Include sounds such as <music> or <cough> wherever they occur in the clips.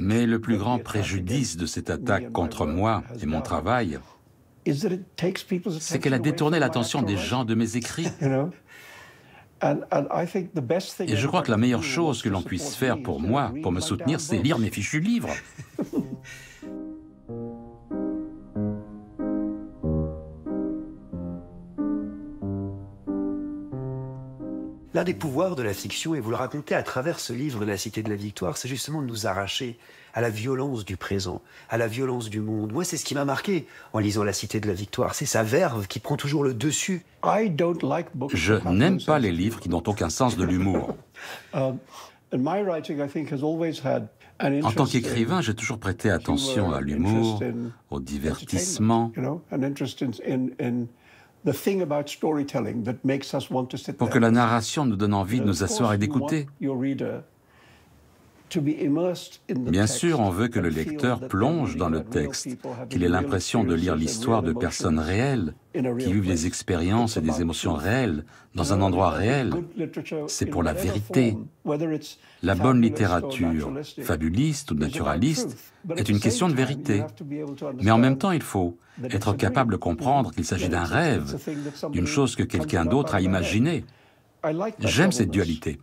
Mais le plus grand préjudice de cette attaque contre moi et mon travail, c'est qu'elle a détourné l'attention des gens de mes écrits. Et je crois que la meilleure chose que l'on puisse faire pour moi, pour me soutenir, c'est lire mes fichus livres. <laughs> L'un des pouvoirs de la fiction, et vous le racontez à travers ce livre La Cité de la Victoire, c'est justement de nous arracher à la violence du présent, à la violence du monde. Moi, c'est ce qui m'a marqué en lisant La Cité de la Victoire. C'est sa verve qui prend toujours le dessus. Je n'aime pas les livres qui n'ont aucun sens de l'humour. <laughs> Um, en tant qu'écrivain, j'ai toujours prêté attention à l'humour, au divertissement. Pour que la narration nous donne envie de nous asseoir et d'écouter, Bien sûr, on veut que le lecteur plonge dans le texte, qu'il ait l'impression de lire l'histoire de personnes réelles, qui vivent des expériences et des émotions réelles, dans un endroit réel. C'est pour la vérité. La bonne littérature, fabuliste ou naturaliste, est une question de vérité. Mais en même temps, il faut être capable de comprendre qu'il s'agit d'un rêve, d'une chose que quelqu'un d'autre a imaginée. J'aime cette dualité.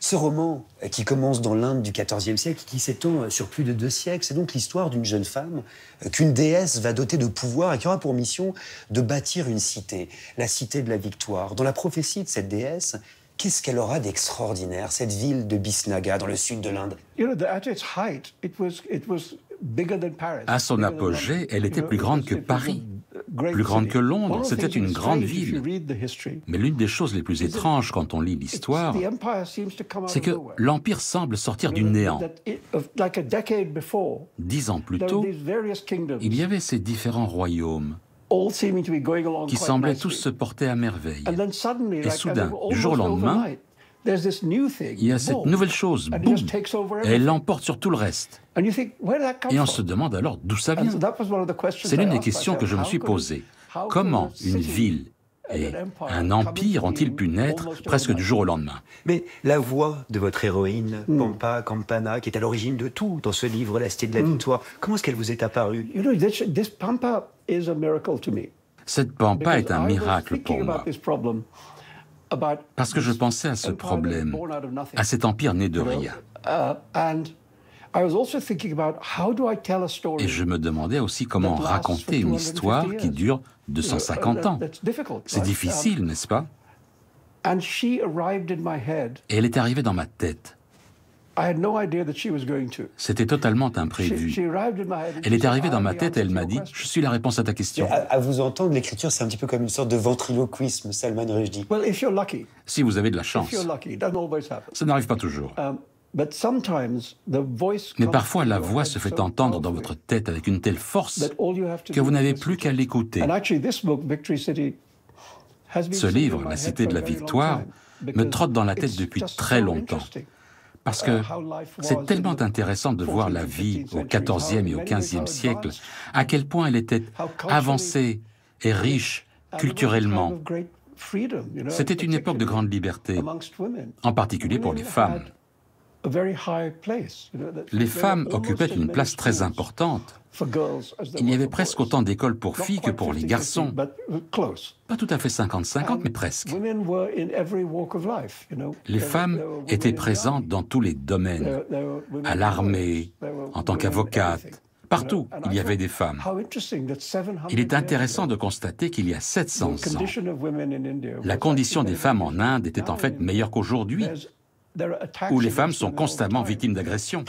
Ce roman, euh, qui commence dans l'Inde du XIVe siècle, qui s'étend euh, sur plus de deux siècles, c'est donc l'histoire d'une jeune femme euh, qu'une déesse va doter de pouvoir et qui aura pour mission de bâtir une cité, la cité de la victoire. Dans la prophétie de cette déesse, qu'est-ce qu'elle aura d'extraordinaire, cette ville de Bisnaga, dans le sud de l'Inde À son apogée, elle était plus grande que Paris plus grande que Londres. C'était une grande ville. Mais l'une des choses les plus étranges quand on lit l'histoire, c'est que l'Empire semble sortir du néant. Dix ans plus tôt, il y avait ces différents royaumes qui semblaient tous se porter à merveille. Et soudain, du jour au lendemain, il y a cette nouvelle chose, boum, elle l'emporte sur tout le reste. Et on se demande alors d'où ça vient. C'est l'une des questions que je me suis posée. Comment une ville et un empire ont-ils pu naître presque du jour au lendemain Mais la voix de votre héroïne, mm. Pampa Campana, qui est à l'origine de tout dans ce livre, La Cité de la mm. Victoire, comment est-ce qu'elle vous est apparue Cette Pampa est un miracle pour moi. Parce que je pensais à ce problème, à cet empire né de rien. Et je me demandais aussi comment raconter une histoire qui dure 250 uh, ans. C'est difficile, um, n'est-ce pas Et elle est arrivée dans ma tête. C'était totalement imprévu. Elle est arrivée dans oh, ma tête et elle m'a dit « Je suis la réponse à ta question ». À, vous entendre, l'écriture, c'est un petit peu comme une sorte de ventriloquisme, Salman Rushdie. Si vous avez de la chance, ça n'arrive pas toujours. Um, Mais parfois, la voix se fait entendre dans votre tête avec une telle force que vous n'avez plus qu'à l'écouter. Ce livre, La Cité de la Victoire, me trotte dans la tête depuis très longtemps. Parce que c'est tellement intéressant de voir la vie au XIVe et au XVe siècle, à quel point elle était avancée et riche culturellement. C'était une époque de grande liberté, en particulier pour les femmes. Les femmes occupaient une place très importante il y avait presque autant d'écoles pour filles que pour les garçons. Uh, Pas tout à fait 50-50, mais presque. Les femmes étaient présentes dans tous les domaines, à l'armée, en tant qu'avocates, Partout, il y avait des femmes. Il est intéressant de constater qu'il y a 700 ans, la condition des femmes en Inde était en fait meilleure qu'aujourd'hui, où les femmes sont constamment victimes d'agressions.